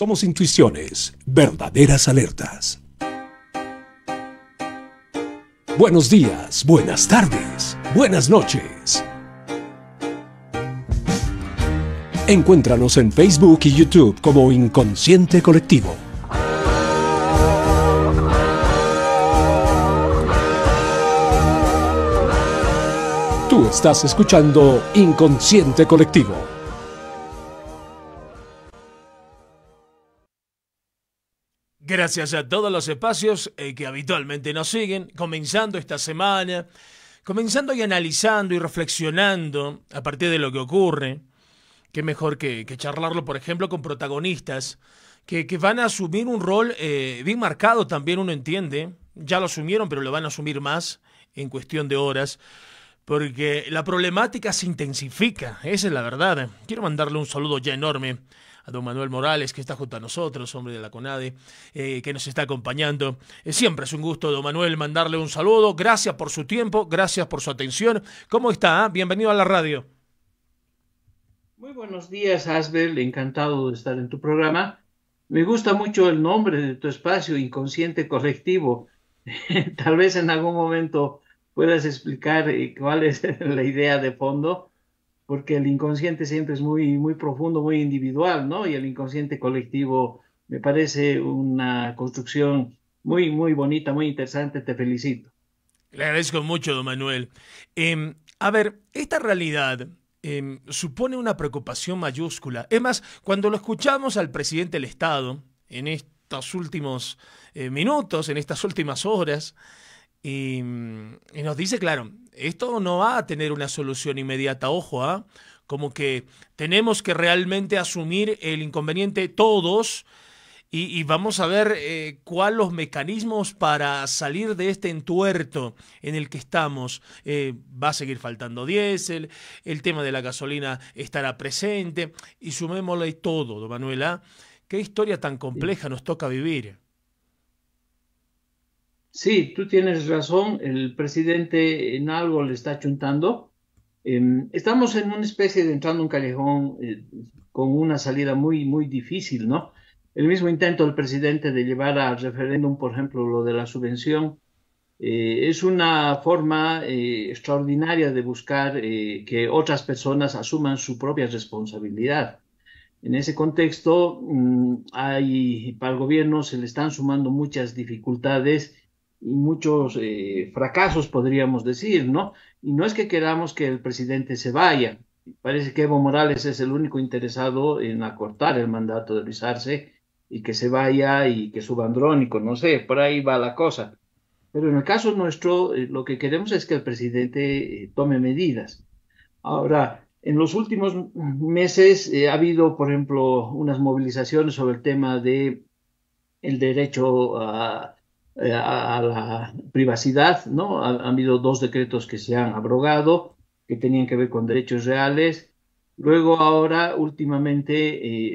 Somos intuiciones, verdaderas alertas. Buenos días, buenas tardes, buenas noches. Encuéntranos en Facebook y YouTube como Inconsciente Colectivo. Tú estás escuchando Inconsciente Colectivo Gracias a todos los espacios eh, que habitualmente nos siguen, comenzando esta semana, comenzando y analizando y reflexionando a partir de lo que ocurre. Qué mejor que, que charlarlo, por ejemplo, con protagonistas que, que, van a asumir un rol eh, bien marcado también, uno entiende. Ya lo asumieron, pero lo van a asumir más en cuestión de horas porque la problemática se intensifica, esa es la verdad. Quiero mandarle un saludo ya enorme a don Manuel Morales, que está junto a nosotros, hombre de la CONADE, eh, que nos está acompañando. Eh, siempre es un gusto, don Manuel, mandarle un saludo. Gracias por su tiempo, gracias por su atención. ¿Cómo está? Ah? Bienvenido a la radio. Muy buenos días, Asbel. Encantado de estar en tu programa. Me gusta mucho el nombre de tu espacio, Inconsciente Colectivo. Tal vez en algún momento puedas explicar eh, cuál es la idea de fondo porque el inconsciente siempre es muy, muy profundo, muy individual, ¿no? Y el inconsciente colectivo me parece una construcción muy, muy bonita, muy interesante, te felicito. Le agradezco mucho, don Manuel. Em, a ver, esta realidad em, supone una preocupación mayúscula. Es más, cuando lo escuchamos al presidente del Estado, en estos últimos eh, minutos, en estas últimas horas, em, y, nos dice, claro, esto no va a tener una solución inmediata, ojo, ¿ah? como que tenemos que realmente asumir el inconveniente todos y, vamos a ver eh, cuáles los mecanismos para salir de este entuerto en el que estamos. Eh, va a seguir faltando diésel, el tema de la gasolina estará presente y sumémosle todo, don Manuela. ¿ah? Qué historia tan compleja nos toca vivir. Sí, tú tienes razón, el presidente en algo le está chuntando. Em, estamos en una especie de entrando un callejón eh, con una salida muy, muy difícil, ¿no? El mismo intento del presidente de llevar al referéndum, por ejemplo, lo de la subvención, eh, es una forma eh, extraordinaria de buscar que otras personas asuman su propia responsabilidad. En ese contexto, mm, hay, para el gobierno se le están sumando muchas dificultades y muchos eh, fracasos, podríamos decir, ¿no? Y no es que queramos que el presidente se vaya. Parece que Evo Morales es el único interesado en acortar el mandato de Luis Arce y que se vaya y que suba Andrónico, no sé, por ahí va la cosa. Pero en el caso nuestro, eh, lo que queremos es que el presidente eh, tome medidas. Ahora, en los últimos meses ha habido, por ejemplo, unas movilizaciones sobre el tema de el derecho a, eh, a, la privacidad, ¿no? han habido dos decretos que se han abrogado, que tenían que ver con derechos reales. Luego, ahora, últimamente,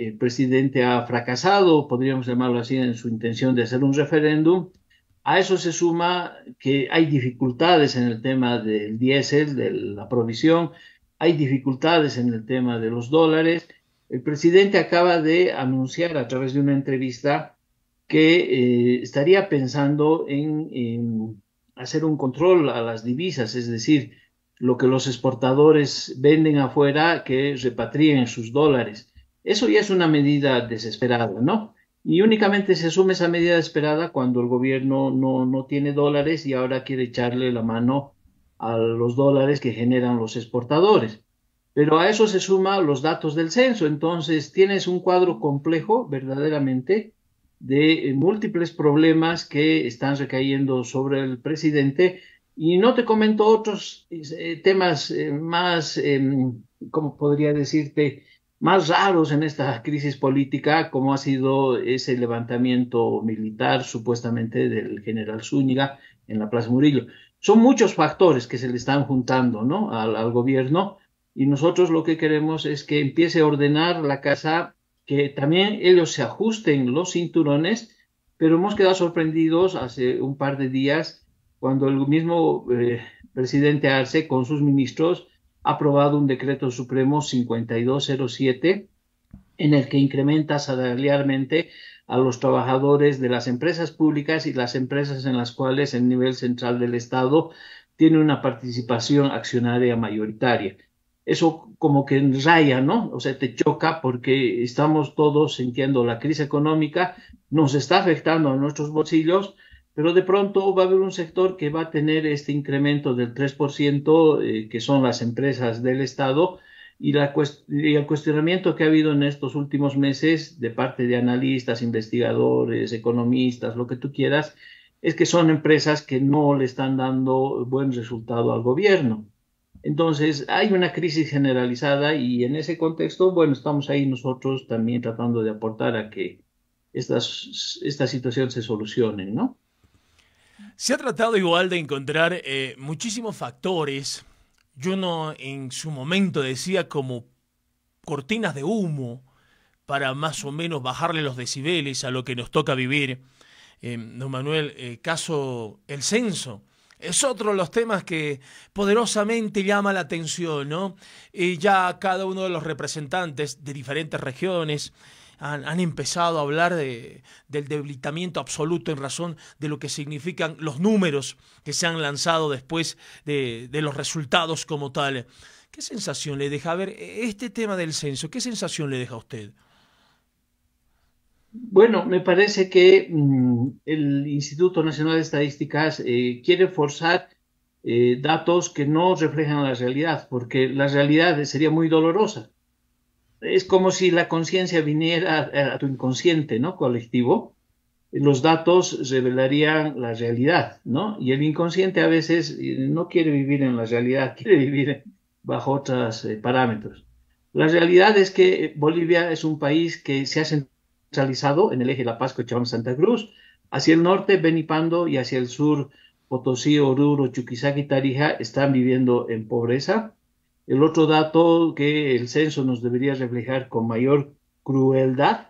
eh, el presidente ha fracasado, podríamos llamarlo así, en su intención de hacer un referéndum. A eso se suma que hay dificultades en el tema del diésel, de la provisión, hay dificultades en el tema de los dólares. El presidente acaba de anunciar a través de una entrevista que eh, estaría pensando en, hacer un control a las divisas, es decir, lo que los exportadores venden afuera que repatrien sus dólares. Eso ya es una medida desesperada, ¿no? Y únicamente se asume esa medida desesperada cuando el gobierno no, no tiene dólares y ahora quiere echarle la mano a los dólares que generan los exportadores. Pero a eso se suma los datos del censo, entonces tienes un cuadro complejo verdaderamente de eh, múltiples problemas que están recayendo sobre el presidente. Y no te comento otros eh, temas eh, más, em, como podría decirte, más raros en esta crisis política, como ha sido ese levantamiento militar supuestamente del general Zúñiga en la Plaza Murillo. Son muchos factores que se le están juntando ¿no? al gobierno y nosotros lo que queremos es que empiece a ordenar la casa que también ellos se ajusten los cinturones, pero hemos quedado sorprendidos hace un par de días cuando el mismo eh, presidente Arce con sus ministros ha aprobado un decreto supremo 5207 en el que incrementa salarialmente a los trabajadores de las empresas públicas y las empresas en las cuales el nivel central del Estado tiene una participación accionaria mayoritaria eso como que enraya, ¿no? O sea, te choca porque estamos todos sintiendo la crisis económica, nos está afectando a nuestros bolsillos, pero de pronto va a haber un sector que va a tener este incremento del 3%, eh, que son las empresas del Estado, y, y el cuestionamiento que ha habido en estos últimos meses de parte de analistas, investigadores, economistas, lo que tú quieras, es que son empresas que no le están dando buen resultado al gobierno. Entonces, hay una crisis generalizada y en ese contexto, bueno, estamos ahí nosotros también tratando de aportar a que estas, esta situación se solucione, ¿no? Se ha tratado igual de encontrar eh, muchísimos factores. Yo no en su momento decía como cortinas de humo para más o menos bajarle los decibeles a lo que nos toca vivir. Eh, don Manuel, eh, caso el censo es otro de los temas que poderosamente llama la atención, ¿no? Y eh, ya cada uno de los representantes de diferentes regiones han, empezado a hablar de, del debilitamiento absoluto en razón de lo que significan los números que se han lanzado después de, de los resultados como tal. ¿Qué sensación le deja? A ver, e-, este tema del censo, ¿qué sensación le deja a usted? Bueno, me parece que mm, el Instituto Nacional de Estadísticas eh, quiere forzar eh, datos que no reflejan la realidad, porque la realidad sería muy dolorosa. Es como si la conciencia viniera a, tu inconsciente, ¿no? Colectivo. Los datos revelarían la realidad, ¿no? Y el inconsciente a veces eh, no quiere vivir en la realidad, quiere vivir bajo otros parámetros. La realidad es que Bolivia es un país que se ha centralizado en el eje La Paz, Cochabamba, Santa Cruz, hacia el norte Benipando y hacia el sur Potosí, Oruro, Chuquisaca Tarija están viviendo en pobreza. El otro dato que el censo nos debería reflejar con mayor crueldad,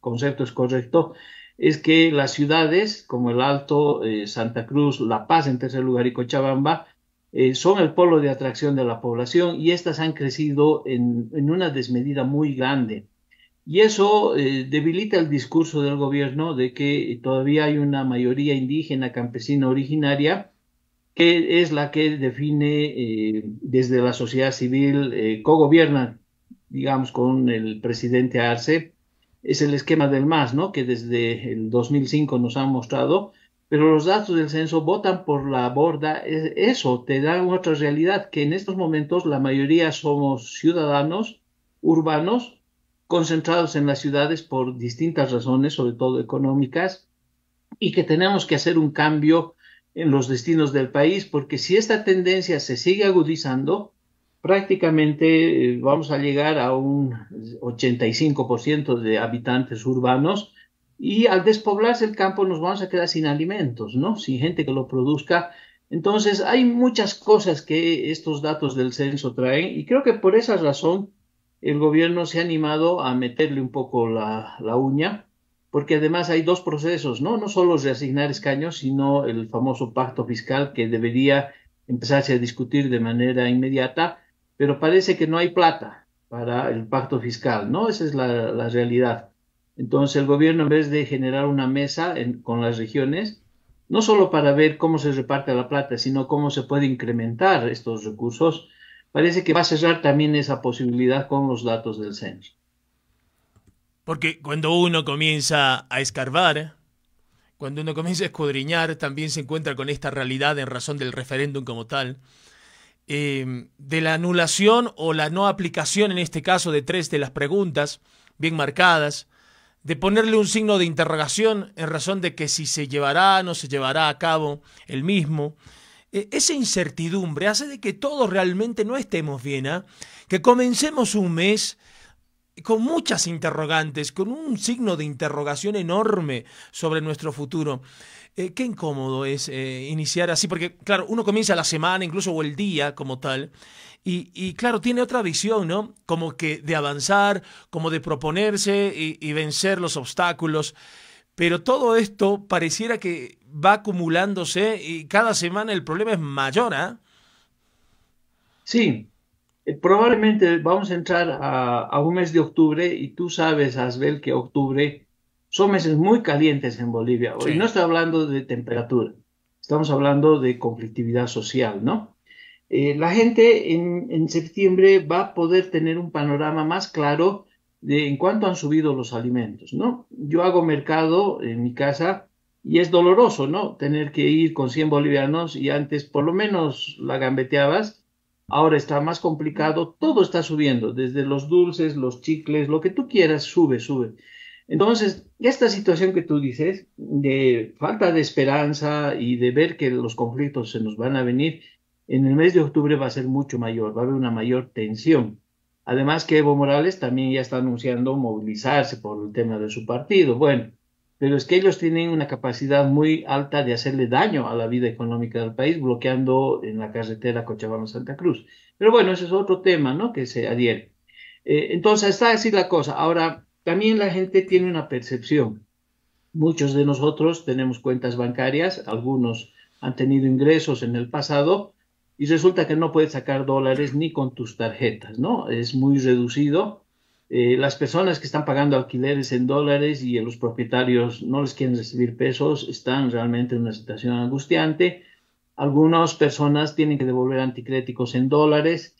concepto es correcto, es que las ciudades como el Alto, eh, Santa Cruz, La Paz en tercer lugar y Cochabamba eh, son el polo de atracción de la población y estas han crecido en una desmedida muy grande. Y eso eh, debilita el discurso del gobierno de que todavía hay una mayoría indígena campesina originaria que es la que define eh, desde la sociedad civil, eh, co-gobierna, digamos, con el presidente Arce. Es el esquema del MAS, ¿no? Que desde el 2005 nos han mostrado, pero los datos del censo votan por la borda. E, eso te da otra realidad, que en estos momentos la mayoría somos ciudadanos urbanos concentrados en las ciudades por distintas razones, sobre todo económicas, y que tenemos que hacer un cambio en los destinos del país, porque si esta tendencia se sigue agudizando, prácticamente eh, vamos a llegar a un 85% de habitantes urbanos y al despoblarse el campo nos vamos a quedar sin alimentos, ¿no? Sin gente que lo produzca. Entonces hay muchas cosas que estos datos del censo traen y creo que por esa razón el gobierno se ha animado a meterle un poco la, uña, porque además hay dos procesos, ¿no? No solo reasignar escaños, sino el famoso pacto fiscal que debería empezarse a discutir de manera inmediata, pero parece que no hay plata para el pacto fiscal, ¿no? Esa es la, realidad. Entonces el gobierno, en vez de generar una mesa con las regiones, no solo para ver cómo se reparte la plata, sino cómo se puede incrementar estos recursos, parece que va a cerrar también esa posibilidad con los datos del censo. Porque cuando uno comienza a escarbar, cuando uno comienza a escudriñar, también se encuentra con esta realidad en razón del referéndum como tal, eh, de la anulación o la no aplicación en este caso de tres de las preguntas bien marcadas, de ponerle un signo de interrogación en razón de que si se llevará o no se llevará a cabo el mismo, e-, esa incertidumbre hace de que todos realmente no estemos bien, ¿ah? que comencemos un mes con muchas interrogantes, con un signo de interrogación enorme sobre nuestro futuro. Eh, qué incómodo es eh, iniciar así, porque claro, uno comienza la semana, incluso o el día como tal, y, claro, tiene otra visión, ¿no? Como que de avanzar, como de proponerse y vencer los obstáculos. Pero todo esto pareciera que va acumulándose y cada semana el problema es mayor. ¿ah? ¿eh? Sí, probablemente vamos a entrar a, un mes de octubre y tú sabes, Asbel, que octubre son meses muy calientes en Bolivia. Hoy no estoy hablando de temperatura, estamos hablando de conflictividad social, ¿no? Eh, la gente en, septiembre va a poder tener un panorama más claro de en cuánto han subido los alimentos, ¿no? Yo hago mercado en mi casa y es doloroso, ¿no? Tener que ir con 100 bolivianos y antes por lo menos la gambeteabas, ahora está más complicado, todo está subiendo, desde los dulces, los chicles, lo que tú quieras, sube, sube. Entonces, esta situación que tú dices de falta de esperanza y de ver que los conflictos se nos van a venir, en el mes de octubre va a ser mucho mayor, va a haber una mayor tensión. Además que Evo Morales también ya está anunciando movilizarse por el tema de su partido. Bueno, pero es que ellos tienen una capacidad muy alta de hacerle daño a la vida económica del país, bloqueando en la carretera Cochabamba-Santa Cruz. Pero bueno, ese es otro tema, ¿no? Que se adhiere. Eh, entonces, está así la cosa. Ahora, también la gente tiene una percepción. Muchos de nosotros tenemos cuentas bancarias, algunos han tenido ingresos en el pasado, y resulta que no puedes sacar dólares ni con tus tarjetas, ¿no? Es muy reducido. Eh, las personas que están pagando alquileres en dólares y los propietarios no les quieren recibir pesos están realmente en una situación angustiante. Algunas personas tienen que devolver anticréticos en dólares.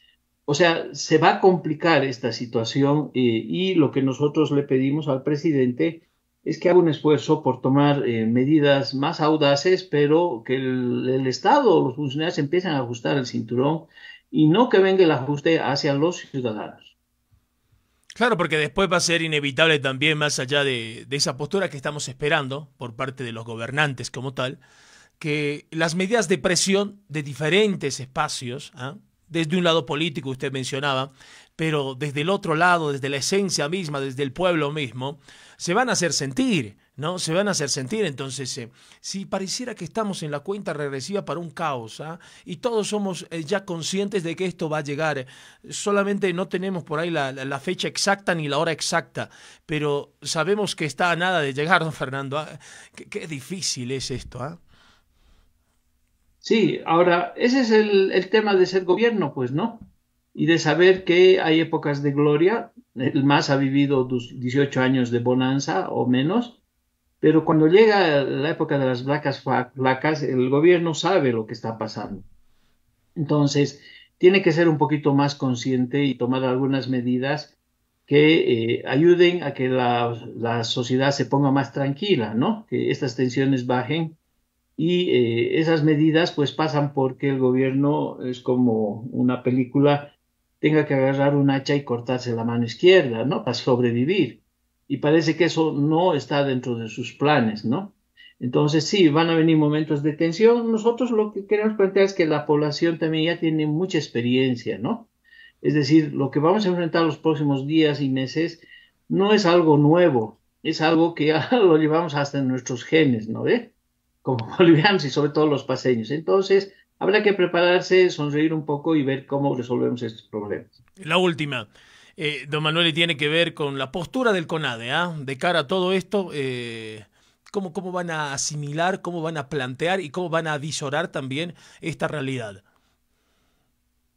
O sea, se va a complicar esta situación eh, y lo que nosotros le pedimos al presidente es que haga un esfuerzo por tomar eh, medidas más audaces, pero que el, Estado o los funcionarios empiecen a ajustar el cinturón y no que venga el ajuste hacia los ciudadanos. Claro, porque después va a ser inevitable también, más allá de, esa postura que estamos esperando por parte de los gobernantes como tal, que las medidas de presión de diferentes espacios, ¿ah? desde un lado político, usted mencionaba, pero desde el otro lado, desde la esencia misma, desde el pueblo mismo, se van a hacer sentir, ¿no? Se van a hacer sentir. Entonces, eh, si pareciera que estamos en la cuenta regresiva para un caos, ¿ah? y todos somos eh, ya conscientes de que esto va a llegar, solamente no tenemos por ahí la, fecha exacta ni la hora exacta, pero sabemos que está a nada de llegar, don Fernando. ¿ah? Qué, difícil es esto, ¿ah? Sí, ahora, ¿ese es el tema de ser gobierno? Pues no y de saber que hay épocas de gloria. El más ha vivido 18 años de bonanza o menos, pero cuando llega la época de las vacas flacas, el gobierno sabe lo que está pasando. Entonces, tiene que ser un poquito más consciente y tomar algunas medidas que eh, ayuden a que la, la, sociedad se ponga más tranquila, ¿no? Que estas tensiones bajen y eh, esas medidas pues pasan porque el gobierno es como una película tenga que agarrar un hacha y cortarse la mano izquierda, ¿no? Para sobrevivir. Y parece que eso no está dentro de sus planes, ¿no? Entonces sí, van a venir momentos de tensión. Nosotros lo que queremos plantear es que la población también ya tiene mucha experiencia, ¿no? Es decir, lo que vamos a enfrentar los próximos días y meses no es algo nuevo, es algo que ya lo llevamos hasta en nuestros genes, ¿no? ¿Ve? Como bolivianos y sobre todo los paseños. Entonces, habrá que prepararse, sonreír un poco y ver cómo resolvemos estos problemas. La última. Eh, don Manuel, tiene que ver con la postura del CONADE, ¿ah? de cara a todo esto, eh, ¿cómo, ¿cómo, van a asimilar, cómo van a plantear y cómo van a visorar también esta realidad?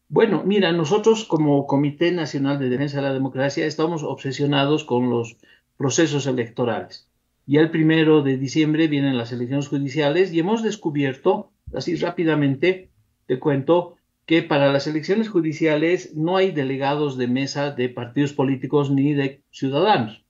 Bueno, mira, nosotros como Comité Nacional de Defensa de la Democracia estamos obsesionados con los procesos electorales. Ya el primero de diciembre vienen las elecciones judiciales y hemos descubierto Así rápidamente te cuento que para las elecciones judiciales no hay delegados de mesa de partidos políticos ni de ciudadanos.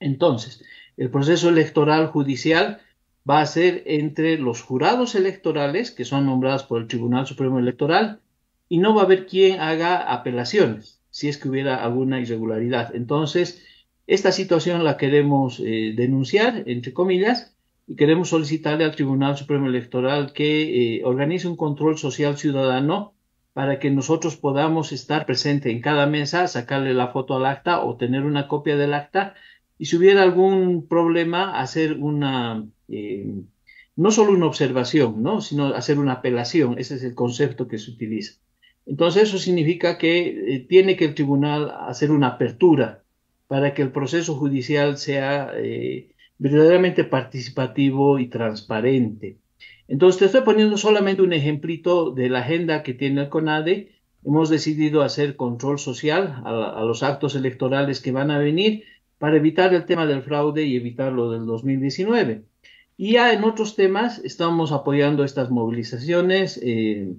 Entonces, el proceso electoral judicial va a ser entre los jurados electorales, que son nombrados por el Tribunal Supremo Electoral, y no va a haber quien haga apelaciones, si es que hubiera alguna irregularidad. Entonces, esta situación la queremos eh, denunciar, entre comillas, y queremos solicitarle al Tribunal Supremo Electoral que eh, organice un control social ciudadano para que nosotros podamos estar presente en cada mesa, sacarle la foto al acta o tener una copia del acta y si hubiera algún problema hacer una eh, no solo una observación, ¿no? sino hacer una apelación, ese es el concepto que se utiliza. Entonces eso significa que eh, tiene que el tribunal hacer una apertura para que el proceso judicial sea verdaderamente participativo y transparente. Entonces, te estoy poniendo solamente un ejemplito de la agenda que tiene el CONADE. Hemos decidido hacer control social a, los actos electorales que van a venir para evitar el tema del fraude y evitar lo del 2019. Y ya en otros temas estamos apoyando estas movilizaciones eh,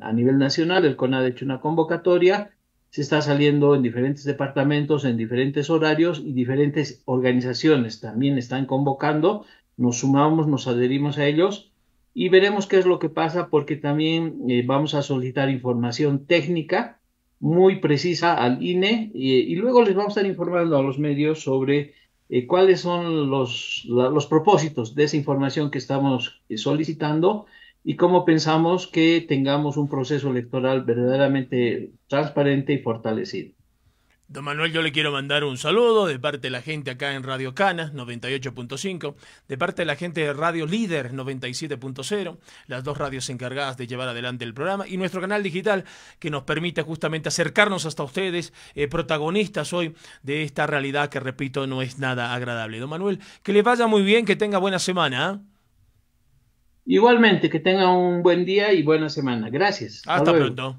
a nivel nacional. El CONADE ha hecho una convocatoria se está saliendo en diferentes departamentos, en diferentes horarios y diferentes organizaciones también están convocando. Nos sumamos, nos adherimos a ellos y veremos qué es lo que pasa porque también eh, vamos a solicitar información técnica muy precisa al INE eh, y, luego les vamos a estar informando a los medios sobre eh, cuáles son los, los propósitos de esa información que estamos solicitando y cómo pensamos que tengamos un proceso electoral verdaderamente transparente y fortalecido. Don Manuel, yo le quiero mandar un saludo de parte de la gente acá en Radio Cana 98.5, de parte de la gente de Radio Líder 97.0, las dos radios encargadas de llevar adelante el programa y nuestro canal digital que nos permite justamente acercarnos hasta ustedes, eh, protagonistas hoy de esta realidad que, repito, no es nada agradable. Don Manuel, que le vaya muy bien, que tenga buena semana. ¿ah? Igualmente, que tenga un buen día y buena semana. Gracias. Hasta pronto.